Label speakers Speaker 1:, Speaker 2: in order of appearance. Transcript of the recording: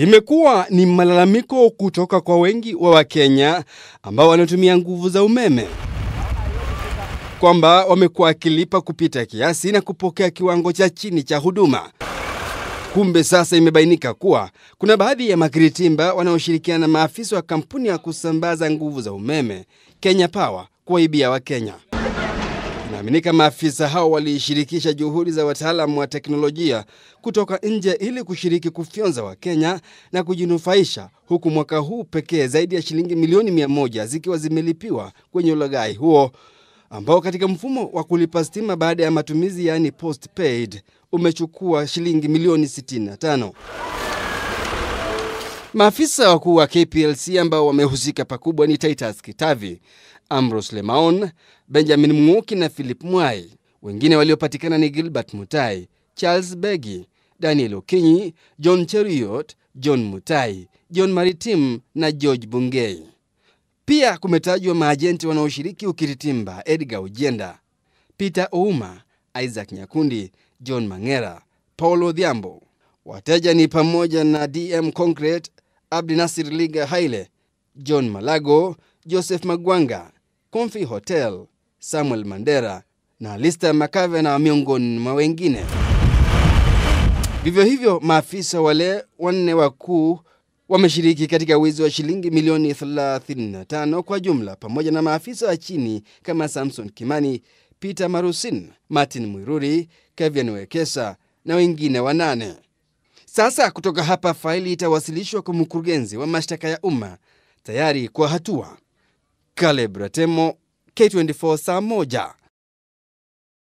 Speaker 1: Imekuwa ni malalamiko kutoka kwa wengi wa Wakenya ambao wanatumia nguvu za umeme kwamba wamekuwa wakilipa kupita kiasi na kupokea kiwango cha chini cha huduma. Kumbe sasa imebainika kuwa kuna baadhi ya makiritimba wanaoshirikiana na maafisa wa kampuni ya kusambaza nguvu za umeme Kenya Power kuwaibia Wakenya. Inaaminika maafisa hao walishirikisha juhudi za wataalamu wa teknolojia kutoka nje ili kushiriki kufyonza Wakenya na kujinufaisha, huku mwaka huu pekee zaidi ya shilingi milioni mia moja zikiwa zimelipiwa kwenye ulaghai huo ambao katika mfumo wa kulipa stima baada ya matumizi yaani postpaid umechukua shilingi milioni 65. Maafisa wakuu wa KPLC ambao wamehusika pakubwa ni Titus Kitavi Ambrose Lemaon, Benjamin Mwoki na Philip Mwai. Wengine waliopatikana ni Gilbert Mutai, Charles Begi, Daniel Okinyi, John Cheriot, John Mutai, John Maritim na George Bungei. Pia kumetajwa maajenti wanaoshiriki ukiritimba Edgar Ujenda, Peter Ouma, Isaac Nyakundi, John Mang'era, Paul Odhiambo. Wateja ni pamoja na DM Concrete, Abdi Nasir Liga Haile, John Malago, Joseph Magwanga, Comfy Hotel, Samuel Mandera na Lister macavena miongoni mwa wengine. Vivyo hivyo, maafisa wale wanne wakuu wameshiriki katika wizi wa shilingi milioni 35 kwa jumla, pamoja na maafisa wa chini kama Samson Kimani, Peter Marusin, Martin Mwiruri, Kevin Wekesa na wengine wanane. Sasa kutoka hapa faili itawasilishwa kwa mkurugenzi wa mashtaka ya umma tayari kwa hatua. Caleb Ratemo, K24 saa moja.